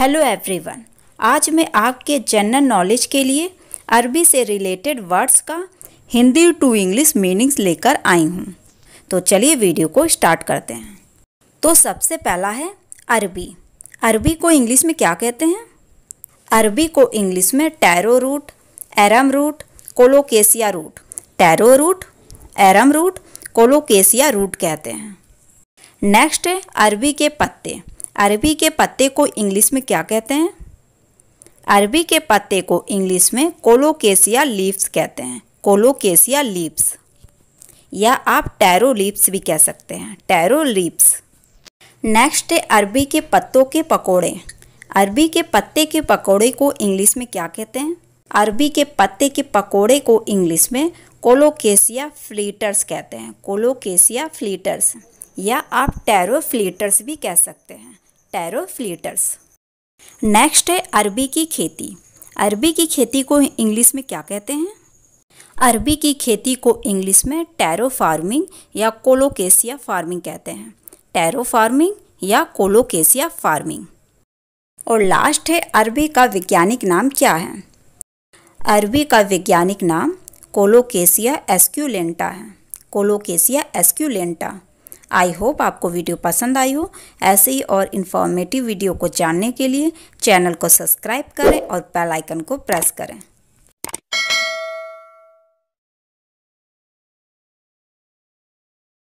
hello everyone आज मैं आपके जनरल नॉलेज के लिए अरबी से रिलेटेड वर्ड्स का हिंदी टू इंग्लिश मीनिंग्स लेकर आई हूँ तो चलिए वीडियो को स्टार्ट करते हैं तो सबसे पहला है अरबी अरबी को इंग्लिश में क्या कहते हैं अरबी को इंग्लिश में taro root arum root colocasia root taro root arum root colocasia root कहते हैं नेक्स्ट है अरबी के पत्ते अरबी के पत्ते को इंग्लिश में क्या कहते हैं अरबी के पत्ते को इंग्लिश में कोलोकेसिया लीव्स कहते हैं कोलोकेसिया लीव्स या आप टैरो लीप्स भी कह सकते हैं टैरो लीप्स नेक्स्ट है अरबी के पत्तों के पकोड़े अरबी के पत्ते के पकोड़े को इंग्लिश में क्या कहते हैं अरबी के पत्ते के पकोड़े को इंग्लिश में कोलोकेसिया फ्लीटर्स कहते हैं कोलोकेसिया फ्लीटर्स या आप टैरो फ्लीटर्स भी कह सकते हैं टेरोफ्लेटर्स नेक्स्ट है अरबी की खेती अरबी की खेती को इंग्लिश में क्या कहते हैं अरबी की खेती को इंग्लिश में टैरो फार्मिंग या कोलोकेसिया फार्मिंग कहते हैं टैरो फार्मिंग या कोलोकेसिया फार्मिंग और लास्ट है अरबी का वैज्ञानिक नाम क्या है अरबी का वैज्ञानिक नाम कोलोकेसिया एस्क्यूलेंटा है कोलोकेसिया एस्क्यूलेंटा आई होप आपको वीडियो पसंद आई हो ऐसे ही और इन्फॉर्मेटिव वीडियो को जानने के लिए चैनल को सब्सक्राइब करें और बेल आइकन को प्रेस करें